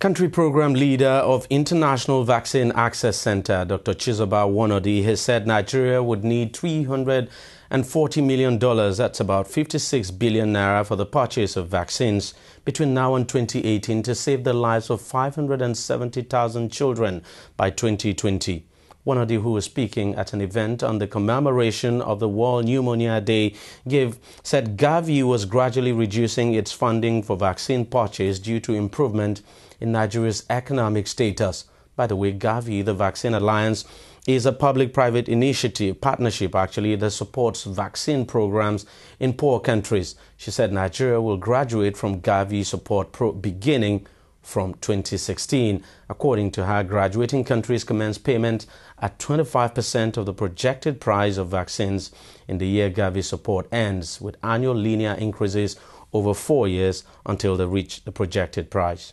Country Program Leader of International Vaccine Access Center, Dr. Chizoba Wanodi, has said Nigeria would need $340 million, that's about 56 billion naira, for the purchase of vaccines between now and 2018 to save the lives of 570,000 children by 2020. Wanadi, who was speaking at an event on the commemoration of the World Pneumonia Day, gave, said Gavi was gradually reducing its funding for vaccine purchase due to improvement in Nigeria's economic status. By the way, Gavi, the Vaccine Alliance, is a public private initiative, partnership actually, that supports vaccine programs in poor countries. She said Nigeria will graduate from Gavi support pro- beginning from 2016. According to her, graduating countries commence payment at 25% of the projected price of vaccines in the year Gavi support ends, with annual linear increases over four years until they reach the projected price.